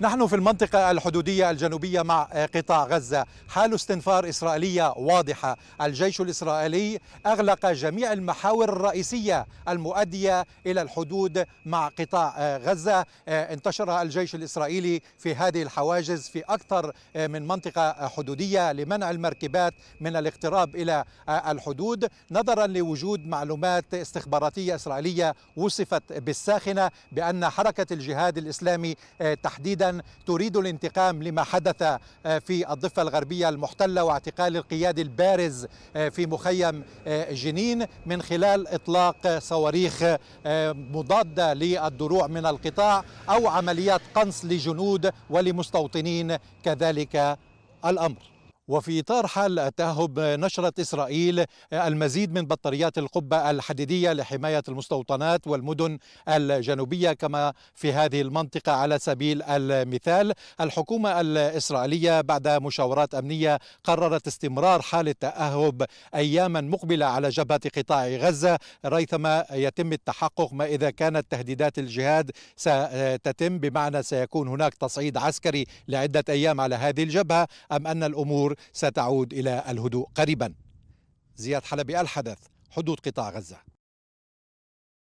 نحن في المنطقة الحدودية الجنوبية مع قطاع غزة حال استنفار إسرائيلية واضحة الجيش الإسرائيلي أغلق جميع المحاور الرئيسية المؤدية إلى الحدود مع قطاع آه، غزة آه، انتشر الجيش الإسرائيلي في هذه الحواجز في أكثر آه، من منطقة حدودية لمنع المركبات من الاقتراب إلى الحدود نظرا لوجود معلومات استخباراتية إسرائيلية وصفت بالساخنة بأن حركة الجهاد الإسلامي تحديدا تريد الانتقام لما حدث آه، في الضفة الغربية المحتلة واعتقال القيادي البارز آه، في مخيم آه، جنين من خلال إطلاق صواريخ مضادة للدروع من القطاع أو عمليات قنص لجنود ولمستوطنين كذلك الأمر وفي إطار حال تاهب نشرت إسرائيل المزيد من بطاريات القبة الحديدية لحماية المستوطنات والمدن الجنوبية كما في هذه المنطقة على سبيل المثال الحكومة الإسرائيلية بعد مشاورات أمنية قررت استمرار حال التأهب أياما مقبلة على جبهة قطاع غزة ريثما يتم التحقق ما إذا كانت تهديدات الجهاد ستتم بمعنى سيكون هناك تصعيد عسكري لعدة أيام على هذه الجبهة أم أن الأمور ستعود إلى الهدوء قريبا زياد حلبي الحدث حدود قطاع غزة